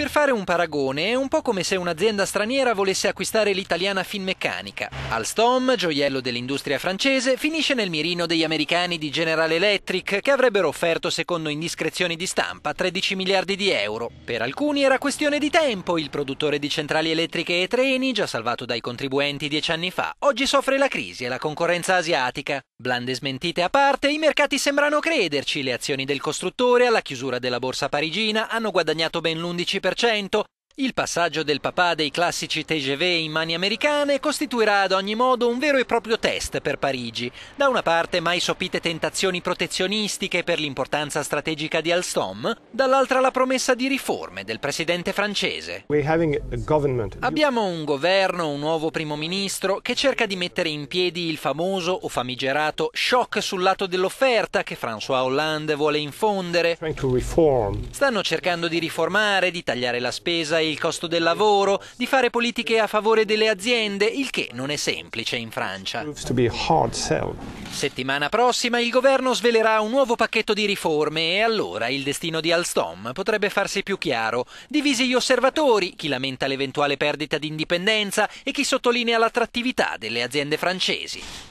Per fare un paragone, è un po' come se un'azienda straniera volesse acquistare l'italiana Finmeccanica. Alstom, gioiello dell'industria francese, finisce nel mirino degli americani di General Electric, che avrebbero offerto, secondo indiscrezioni di stampa, 13 miliardi di euro. Per alcuni era questione di tempo, il produttore di centrali elettriche e treni, già salvato dai contribuenti dieci anni fa, oggi soffre la crisi e la concorrenza asiatica. Blande smentite a parte, i mercati sembrano crederci, le azioni del costruttore alla chiusura della borsa parigina hanno guadagnato ben l'11% per cento il passaggio del papà dei classici TGV in mani americane costituirà ad ogni modo un vero e proprio test per Parigi. Da una parte mai sopite tentazioni protezionistiche per l'importanza strategica di Alstom, dall'altra la promessa di riforme del presidente francese. Abbiamo un governo, un nuovo primo ministro che cerca di mettere in piedi il famoso o famigerato shock sul lato dell'offerta che François Hollande vuole infondere. Stanno cercando di riformare, di tagliare la spesa aumenta il costo del lavoro, di fare politiche a favore delle aziende, il che non è semplice in Francia. Settimana prossima il governo svelerà un nuovo pacchetto di riforme e allora il destino di Alstom potrebbe farsi più chiaro. Divisi gli osservatori, chi lamenta l'eventuale perdita di indipendenza e chi sottolinea l'attrattività delle aziende francesi.